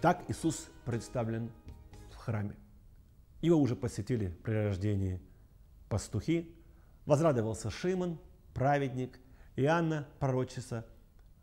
Итак, Иисус представлен в храме. Его уже посетили при рождении пастухи, возрадовался Шимон, праведник, Иоанна, пророчица.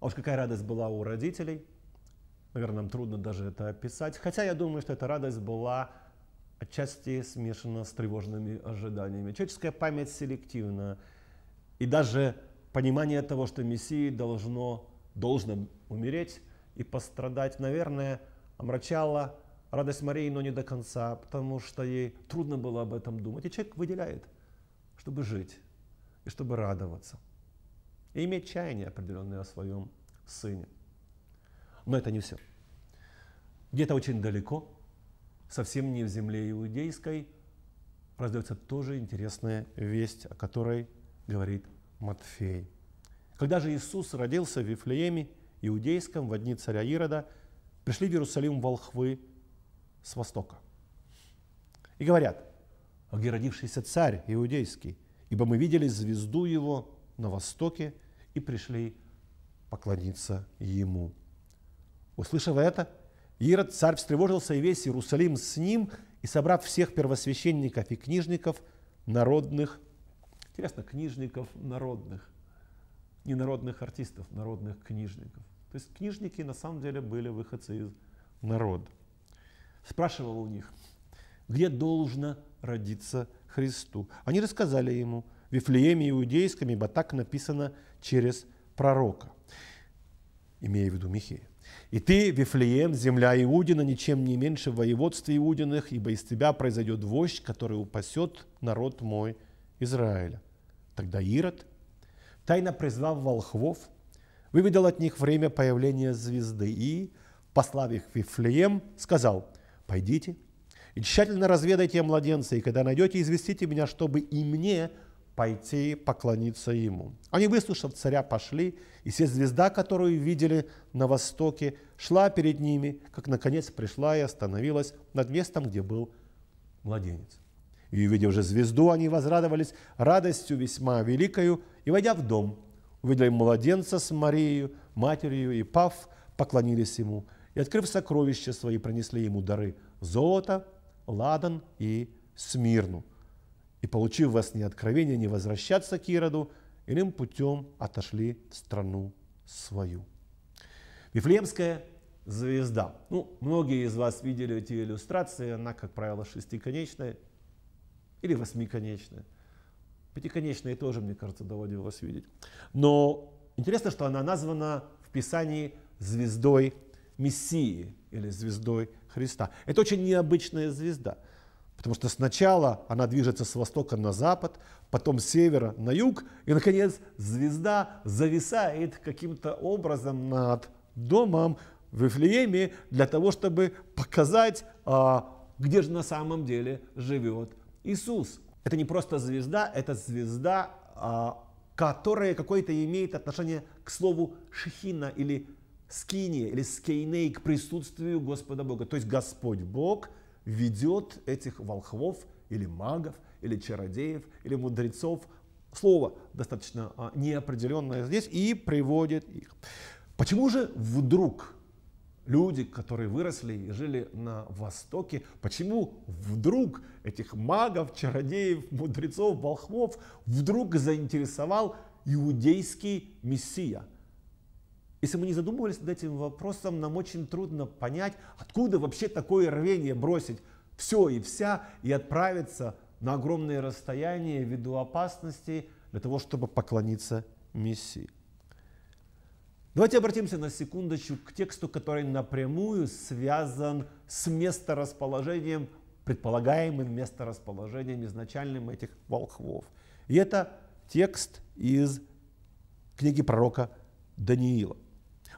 А уж какая радость была у родителей, наверное, нам трудно даже это описать, хотя я думаю, что эта радость была отчасти смешана с тревожными ожиданиями. Человеческая память селективна, и даже понимание того, что Мессии должно, должен умереть и пострадать, наверное, – омрачала радость Марии, но не до конца, потому что ей трудно было об этом думать. И человек выделяет, чтобы жить и чтобы радоваться. И иметь чаяние определенное о своем сыне. Но это не все. Где-то очень далеко, совсем не в земле иудейской, раздается тоже интересная весть, о которой говорит Матфей. Когда же Иисус родился в Вифлееме, Иудейском, в одни царя Ирода – Пришли в Иерусалим волхвы с востока. И говорят, где родившийся царь иудейский, ибо мы видели звезду его на востоке и пришли поклониться ему. Услышав это, Ирод царь встревожился и весь Иерусалим с ним, и собрав всех первосвященников и книжников народных, интересно, книжников народных, не народных артистов, народных книжников, то есть книжники на самом деле были выходцы из народа. Спрашивал у них, где должно родиться Христу. Они рассказали ему, в Вифлееме Иудейском, ибо так написано через пророка, имея в виду Михея. «И ты, Вифлеем, земля Иудина, ничем не меньше воеводства Иудиных, ибо из тебя произойдет вождь, который упасет народ мой Израиля». Тогда Ирод тайно призвал волхвов – выведал от них время появления звезды и, послав их в Вифлеем, сказал, «Пойдите и тщательно разведайте младенца, и когда найдете, известите меня, чтобы и мне пойти поклониться ему». Они, выслушав царя, пошли, и все звезда, которую видели на востоке, шла перед ними, как наконец пришла и остановилась над местом, где был младенец. И, увидев же звезду, они возрадовались радостью весьма великою, и, войдя в дом, выдали младенца с Марией, матерью и Пав, поклонились ему, и, открыв сокровища свои, принесли ему дары – золото, ладан и смирну. И, получив во сне откровение не возвращаться к Ироду, иным путем отошли в страну свою. Вифлеемская звезда. Ну, многие из вас видели эти иллюстрации, она, как правило, шестиконечная или восьмиконечная – Пятиконечные тоже, мне кажется, доводилось видеть. Но интересно, что она названа в Писании звездой Мессии или звездой Христа. Это очень необычная звезда, потому что сначала она движется с востока на запад, потом с севера на юг, и, наконец, звезда зависает каким-то образом над домом в Ифлееме для того, чтобы показать, а, где же на самом деле живет Иисус – это не просто звезда, это звезда, а, которая какое-то имеет отношение к слову шехина или скиния, или скейней, к присутствию Господа Бога. То есть Господь Бог ведет этих волхвов или магов, или чародеев, или мудрецов. Слово достаточно а, неопределенное здесь и приводит их. Почему же вдруг люди, которые выросли и жили на Востоке, почему вдруг этих магов, чародеев, мудрецов, волхвов вдруг заинтересовал иудейский мессия? Если мы не задумывались над этим вопросом, нам очень трудно понять, откуда вообще такое рвение бросить все и вся и отправиться на огромные расстояния ввиду опасности для того, чтобы поклониться Мессии. Давайте обратимся на секундочку к тексту, который напрямую связан с месторасположением, предполагаемым месторасположением изначальным этих волхвов. И это текст из книги пророка Даниила.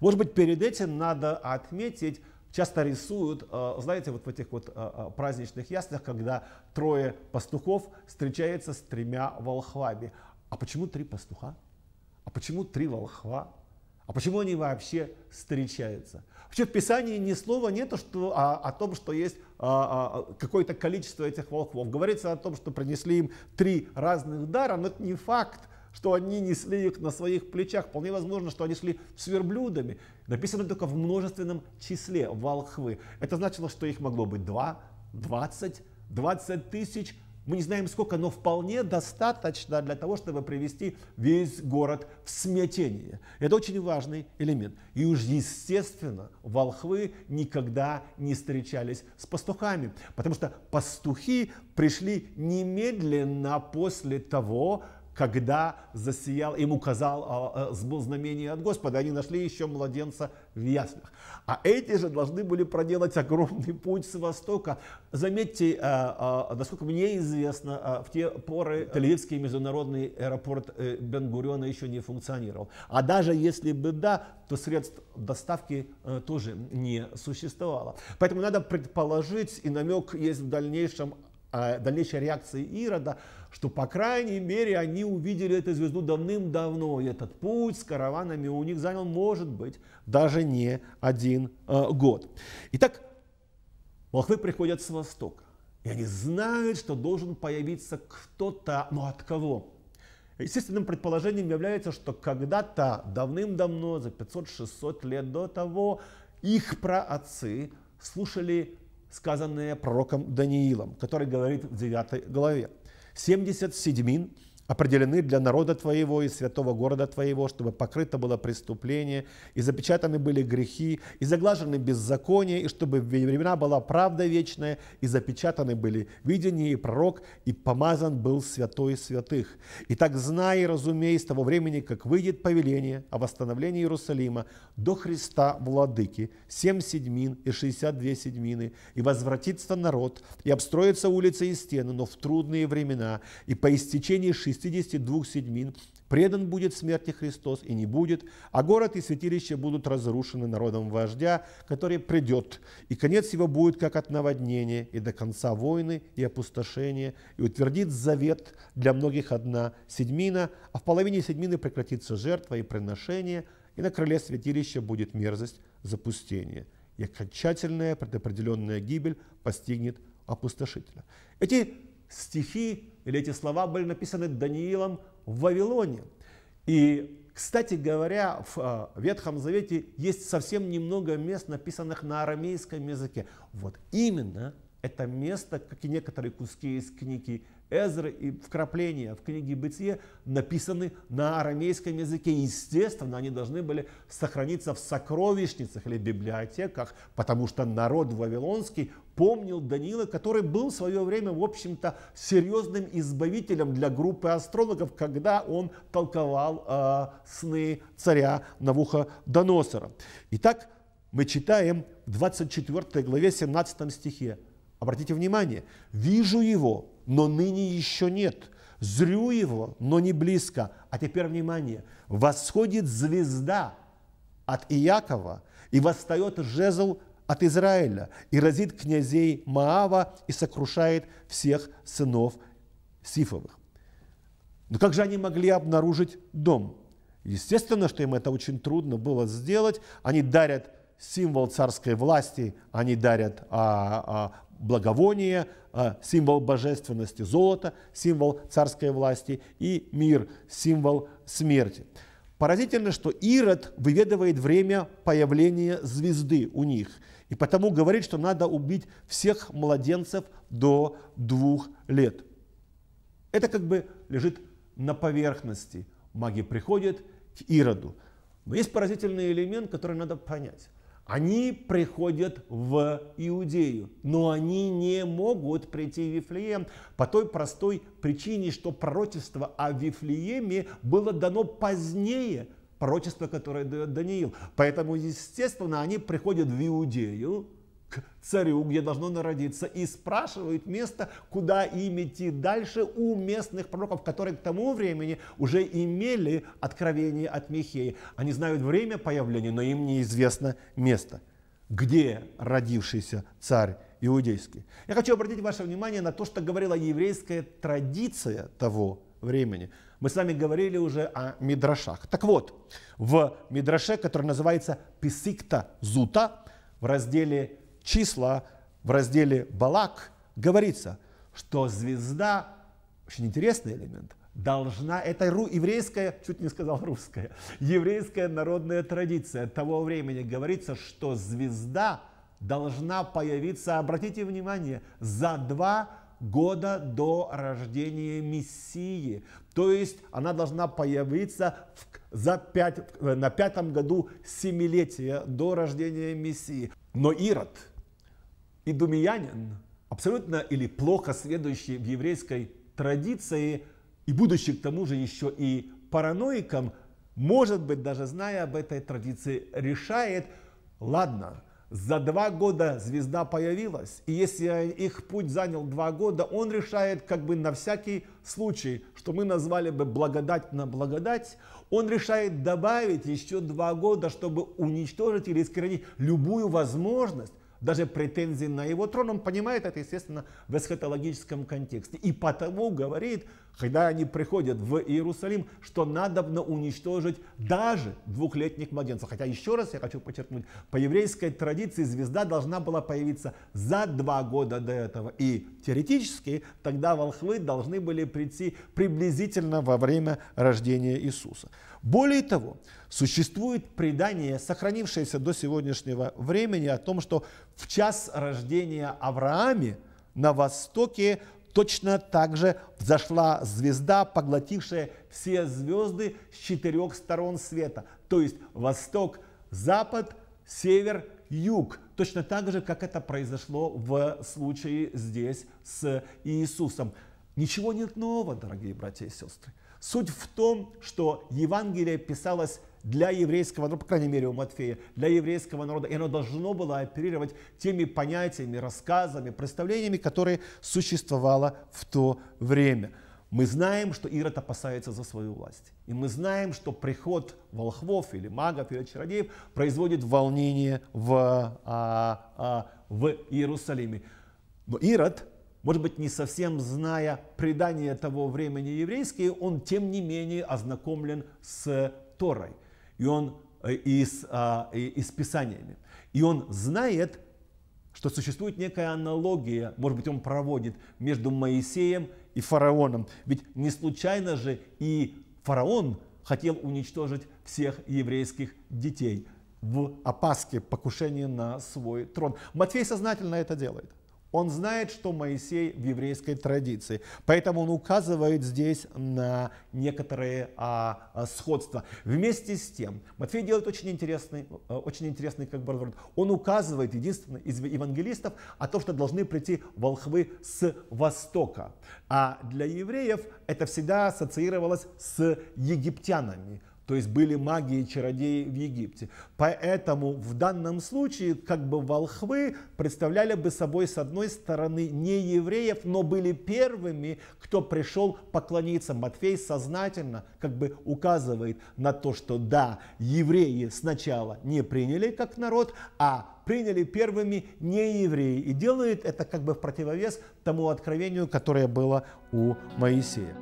Может быть, перед этим надо отметить, часто рисуют, э, знаете, вот в этих вот э, э, праздничных яснях, когда трое пастухов встречаются с тремя волхвами. А почему три пастуха? А почему три волхва? А почему они вообще встречаются? Вообще в Писании ни слова нет что, а, о том, что есть а, а, какое-то количество этих волхвов. Говорится о том, что принесли им три разных дара, но это не факт что они несли их на своих плечах. Вполне возможно, что они шли с верблюдами. Написано только в множественном числе волхвы. Это значило, что их могло быть два, двадцать, двадцать тысяч, мы не знаем сколько, но вполне достаточно для того, чтобы привести весь город в смятение. Это очень важный элемент. И уж естественно, волхвы никогда не встречались с пастухами, потому что пастухи пришли немедленно после того, когда засиял, им указал, а, а, был знамение от Господа, они нашли еще младенца в яслях. А эти же должны были проделать огромный путь с востока. Заметьте, а, насколько мне известно, в те поры Тель-Авивский международный аэропорт э, Бенгуриона еще не функционировал. А даже если бы да, то средств доставки э, тоже не существовало. Поэтому надо предположить, и намек есть в дальнейшем дальнейшей реакции Ирода, что, по крайней мере, они увидели эту звезду давным-давно, и этот путь с караванами у них занял, может быть, даже не один э, год. Итак, волхвы приходят с востока, и они знают, что должен появиться кто-то, но от кого? Естественным предположением является, что когда-то, давным-давно, за 500-600 лет до того, их праотцы слушали сказанное пророком Даниилом, который говорит в 9 главе. 70 седьмин определены для народа твоего и святого города твоего, чтобы покрыто было преступление, и запечатаны были грехи, и заглажены беззакония, и чтобы в времена была правда вечная, и запечатаны были видение и пророк, и помазан был святой святых. И так знай и разумей с того времени, как выйдет повеление о восстановлении Иерусалима до Христа владыки, семь седьмин и шестьдесят две седьмины, и возвратится народ, и обстроятся улицы и стены, но в трудные времена, и по истечении шести 62 седьмин, предан будет смерти Христос и не будет, а город и святилище будут разрушены народом вождя, который придет, и конец его будет как от наводнения, и до конца войны и опустошения, и утвердит завет для многих одна седьмина, а в половине седьмины прекратится жертва и приношение, и на крыле святилища будет мерзость запустения, и окончательная предопределенная гибель постигнет опустошителя. Эти стихи или эти слова были написаны Даниилом в Вавилоне. И, кстати говоря, в э, Ветхом Завете есть совсем немного мест, написанных на арамейском языке. Вот именно это место, как и некоторые куски из книги Эзры и вкрапления в книге Бытие написаны на арамейском языке. Естественно, они должны были сохраниться в сокровищницах или библиотеках, потому что народ вавилонский помнил Данила, который был в свое время, в общем-то, серьезным избавителем для группы астрологов, когда он толковал э, сны царя Навуха-Доносора. Итак, мы читаем в 24 главе 17 стихе. Обратите внимание, «Вижу его, но ныне еще нет. Зрю его, но не близко. А теперь внимание. Восходит звезда от Иакова, и восстает жезл от Израиля, и разит князей Маава, и сокрушает всех сынов Сифовых. Но как же они могли обнаружить дом? Естественно, что им это очень трудно было сделать. Они дарят символ царской власти, они дарят а, а, благовоние, э, символ божественности, золото, символ царской власти и мир, символ смерти. Поразительно, что Ирод выведывает время появления звезды у них, и потому говорит, что надо убить всех младенцев до двух лет. Это как бы лежит на поверхности. Маги приходят к Ироду. Но есть поразительный элемент, который надо понять. Они приходят в Иудею, но они не могут прийти в Вифлеем по той простой причине, что пророчество о Вифлееме было дано позднее пророчества, которое дает Даниил. Поэтому, естественно, они приходят в Иудею, к царю, где должно народиться, и спрашивают место, куда им идти дальше у местных пророков, которые к тому времени уже имели откровение от Михея. Они знают время появления, но им неизвестно место, где родившийся царь иудейский. Я хочу обратить ваше внимание на то, что говорила еврейская традиция того времени. Мы с вами говорили уже о мидрашах. Так вот, в мидраше, который называется Писикта Зута, в разделе числа в разделе Балак говорится, что звезда, очень интересный элемент, должна, это ру, еврейская, чуть не сказал русская, еврейская народная традиция того времени говорится, что звезда должна появиться, обратите внимание, за два года до рождения Мессии. То есть она должна появиться в, за пять, э, на пятом году семилетия до рождения Мессии. Но Ирод – идумиянин, абсолютно или плохо следующий в еврейской традиции и будучи к тому же еще и параноиком, может быть, даже зная об этой традиции, решает, ладно, за два года звезда появилась, и если их путь занял два года, он решает как бы на всякий случай, что мы назвали бы благодать на благодать, он решает добавить еще два года, чтобы уничтожить или искоренить любую возможность даже претензии на его трон. Он понимает это, естественно, в эсхатологическом контексте. И потому говорит, когда они приходят в Иерусалим, что надобно уничтожить даже двухлетних младенцев. Хотя еще раз я хочу подчеркнуть, по еврейской традиции звезда должна была появиться за два года до этого. И теоретически тогда волхвы должны были прийти приблизительно во время рождения Иисуса. Более того, существует предание, сохранившееся до сегодняшнего времени, о том, что в час рождения Аврааме на востоке точно так же взошла звезда, поглотившая все звезды с четырех сторон света, то есть восток, запад, север, юг, точно так же, как это произошло в случае здесь с Иисусом. Ничего нет нового, дорогие братья и сестры. Суть в том, что Евангелие писалось для еврейского народа, по крайней мере у Матфея, для еврейского народа, и оно должно было оперировать теми понятиями, рассказами, представлениями, которые существовало в то время. Мы знаем, что Ирод опасается за свою власть. И мы знаем, что приход волхвов или магов или чародеев производит волнение в, а, а, а в Иерусалиме. Но Ирод, может быть, не совсем зная предания того времени еврейские, он тем не менее ознакомлен с Торой и он э, а, и с, и, и с Писаниями. И он знает, что существует некая аналогия, может быть, он проводит между Моисеем и фараоном. Ведь не случайно же и фараон хотел уничтожить всех еврейских детей в опаске покушения на свой трон. Матфей сознательно это делает. Он знает, что Моисей в еврейской традиции. Поэтому он указывает здесь на некоторые а, а, сходства. Вместе с тем, Матфей делает очень интересный, э, очень интересный как бы разворот. Он указывает, единственно из евангелистов, о том, что должны прийти волхвы с востока. А для евреев это всегда ассоциировалось с египтянами, то есть были маги и чародеи в Египте. Поэтому в данном случае как бы волхвы представляли бы собой с одной стороны не евреев, но были первыми, кто пришел поклониться. Матфей сознательно как бы указывает на то, что да, евреи сначала не приняли как народ, а приняли первыми не евреи. И делает это как бы в противовес тому откровению, которое было у Моисея.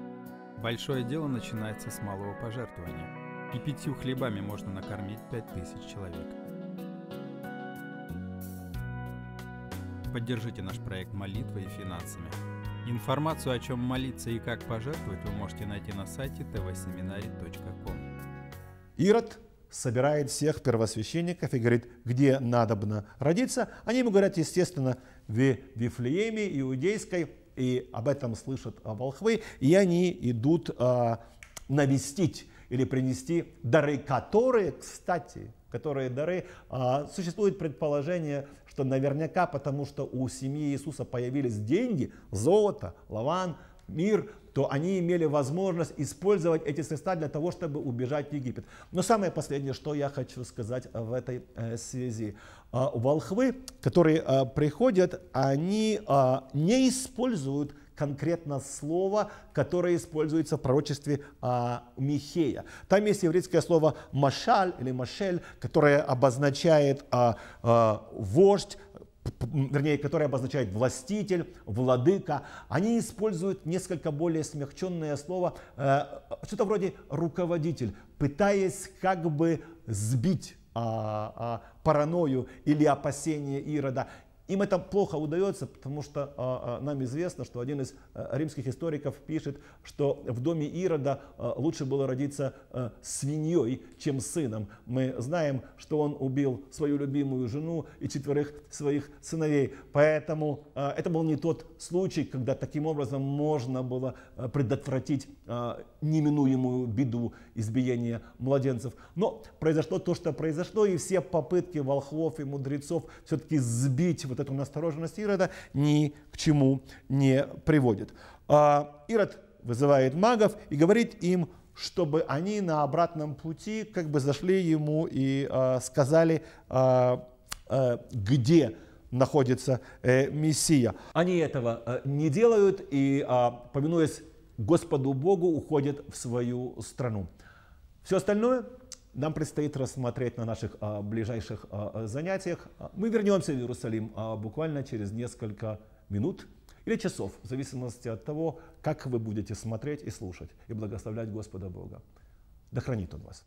Большое дело начинается с малого пожертвования и пятью хлебами можно накормить пять тысяч человек. Поддержите наш проект молитвой и финансами. Информацию, о чем молиться и как пожертвовать, вы можете найти на сайте tvseminary.com. Ирод собирает всех первосвященников и говорит, где надобно родиться. Они ему говорят, естественно, в Вифлееме, Иудейской, и об этом слышат волхвы, и они идут а, навестить или принести дары, которые, кстати, которые дары, а, существует предположение, что наверняка потому, что у семьи Иисуса появились деньги, золото, лаван, мир, то они имели возможность использовать эти средства для того, чтобы убежать в Египет. Но самое последнее, что я хочу сказать в этой э, связи. А, волхвы, которые а, приходят, они не используют конкретно слово, которое используется в пророчестве а, Михея. Там есть еврейское слово «машаль» или «машель», которое обозначает а, а, «вождь», вернее, которое обозначает властитель, владыка, они используют несколько более смягченное слово, э, что-то вроде руководитель, пытаясь как бы сбить а, а, паранойю или опасение Ирода им это плохо удается, потому что а, а, нам известно, что один из а, римских историков пишет, что в доме Ирода а, лучше было родиться а, свиньей, чем сыном. Мы знаем, что он убил свою любимую жену и четверых своих сыновей. Поэтому а, это был не тот случай, когда таким образом можно было э, предотвратить а, неминуемую беду избиения младенцев. Но произошло то, что произошло, и все попытки волхвов и мудрецов все-таки сбить вот эту настороженность Ирода ни к чему не приводит. А, Ирод вызывает магов и говорит им, чтобы они на обратном пути как бы зашли ему и а, сказали, а, где находится э, Мессия. Они этого э, не делают, и, э, повинуясь Господу Богу уходит в свою страну. Все остальное нам предстоит рассмотреть на наших а, ближайших а, занятиях. Мы вернемся в Иерусалим а, буквально через несколько минут или часов, в зависимости от того, как вы будете смотреть и слушать, и благословлять Господа Бога. Да хранит Он вас.